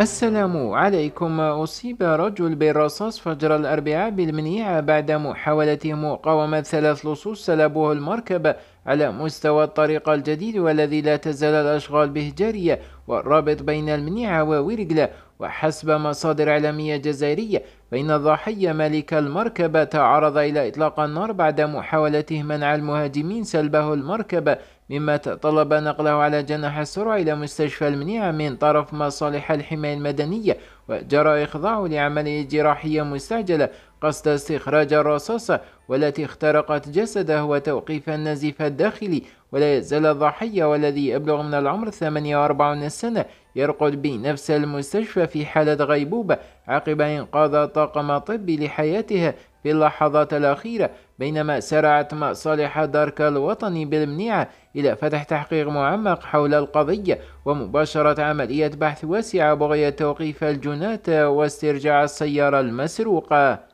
السلام عليكم أصيب رجل بالرصاص فجر الأربعاء بالمنيعة بعد محاولته مقاومة ثلاث لصوص سلبوه المركب على مستوى الطريق الجديد والذي لا تزال الأشغال به جارية والرابط بين المنيعة وورقلة وحسب مصادر إعلامية جزائرية فإن الضحية مالك المركبة تعرض إلى إطلاق النار بعد محاولته منع المهاجمين سلبه المركبة مما تطلب نقله على جناح السرعة إلى مستشفى المنيعة من طرف مصالح الحماية المدنية وجرى إخضاعه لعملية جراحية مستعجلة قصد استخراج الرصاصة والتي اخترقت جسده وتوقيف النزيف الداخلي ولا يزال الضحية والذي يبلغ من العمر 48 سنة يرقد بنفس المستشفى في حالة غيبوبة عقب إنقاذ طاقم طبي لحياتها في اللحظات الأخيرة بينما سرعت مصالح دارك الوطني بالمنيعة إلى فتح تحقيق معمق حول القضية ومباشرة عملية بحث واسعة بغية توقيف الجنات واسترجاع السيارة المسروقة